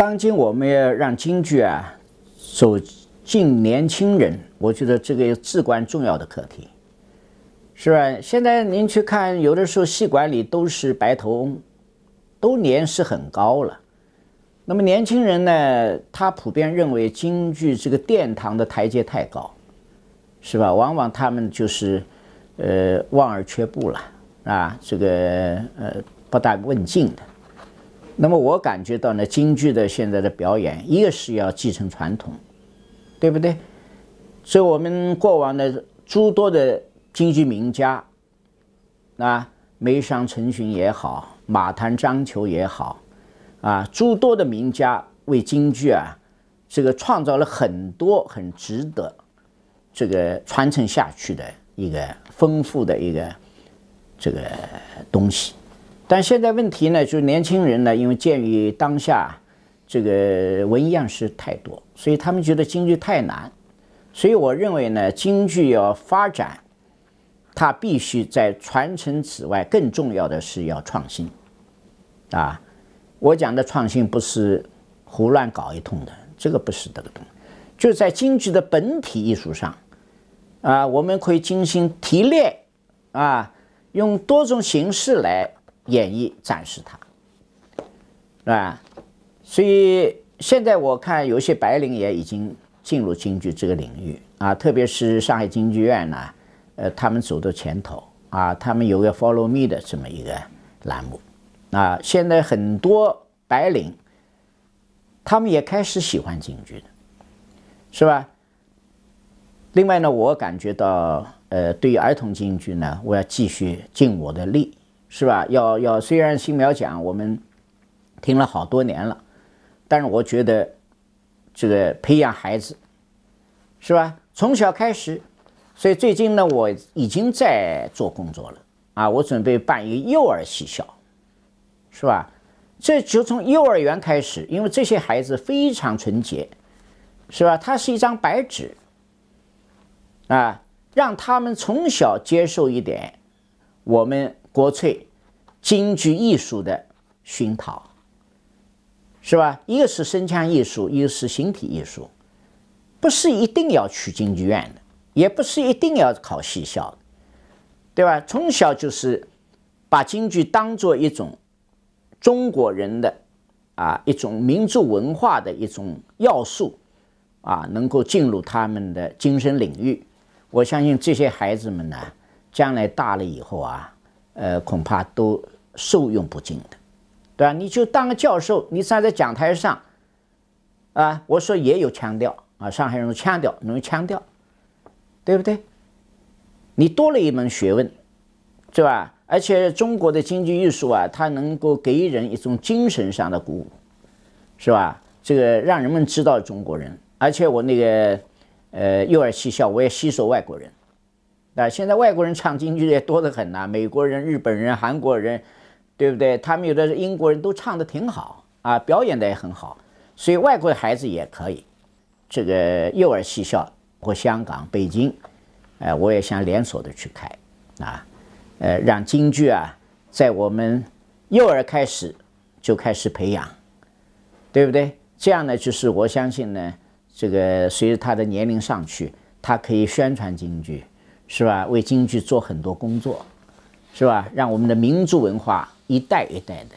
当今我们要让京剧啊走进年轻人，我觉得这个至关重要的课题，是吧？现在您去看，有的时候戏馆里都是白头翁，都年事很高了。那么年轻人呢，他普遍认为京剧这个殿堂的台阶太高，是吧？往往他们就是，呃，望而却步了啊，这个呃，不大问津的。那么我感觉到呢，京剧的现在的表演，一个是要继承传统，对不对？所以我们过往的诸多的京剧名家，啊，梅湘、程荀也好，马谭、张裘也好，啊，诸多的名家为京剧啊，这个创造了很多很值得这个传承下去的一个丰富的一个这个东西。但现在问题呢，就是年轻人呢，因为鉴于当下这个文艺样式太多，所以他们觉得京剧太难。所以我认为呢，京剧要发展，它必须在传承之外，更重要的是要创新。啊，我讲的创新不是胡乱搞一通的，这个不是这个东西。就在京剧的本体艺术上，啊，我们可以进行提炼，啊，用多种形式来。演绎展示它，是吧？所以现在我看有些白领也已经进入京剧这个领域啊，特别是上海京剧院呢，呃，他们走到前头啊，他们有个 Follow Me 的这么一个栏目，啊，现在很多白领，他们也开始喜欢京剧的，是吧？另外呢，我感觉到，呃，对于儿童京剧呢，我要继续尽我的力。是吧？要要，虽然新苗讲我们听了好多年了，但是我觉得这个培养孩子，是吧？从小开始，所以最近呢，我已经在做工作了啊！我准备办一个幼儿戏校，是吧？这就从幼儿园开始，因为这些孩子非常纯洁，是吧？他是一张白纸啊，让他们从小接受一点我们。国粹京剧艺术的熏陶，是吧？一个是声腔艺术，一个是形体艺术，不是一定要去京剧院的，也不是一定要考戏校，对吧？从小就是把京剧当做一种中国人的啊一种民族文化的一种要素啊，能够进入他们的精神领域。我相信这些孩子们呢，将来大了以后啊。呃，恐怕都受用不尽的，对吧？你就当个教授，你站在讲台上，啊，我说也有腔调啊，上海人的腔调，能种腔调，对不对？你多了一门学问，是吧？而且中国的京剧艺术啊，它能够给人一种精神上的鼓舞，是吧？这个让人们知道中国人，而且我那个呃幼儿戏校，我也吸收外国人。啊，现在外国人唱京剧也多得很呐，美国人、日本人、韩国人，对不对？他们有的是英国人都唱得挺好啊，表演的也很好。所以外国的孩子也可以，这个幼儿戏校或香港、北京，呃，我也想连锁的去开啊，呃，让京剧啊在我们幼儿开始就开始培养，对不对？这样呢，就是我相信呢，这个随着他的年龄上去，他可以宣传京剧。是吧？为京剧做很多工作，是吧？让我们的民族文化一代一代的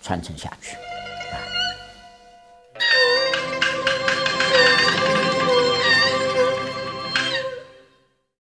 传承下去。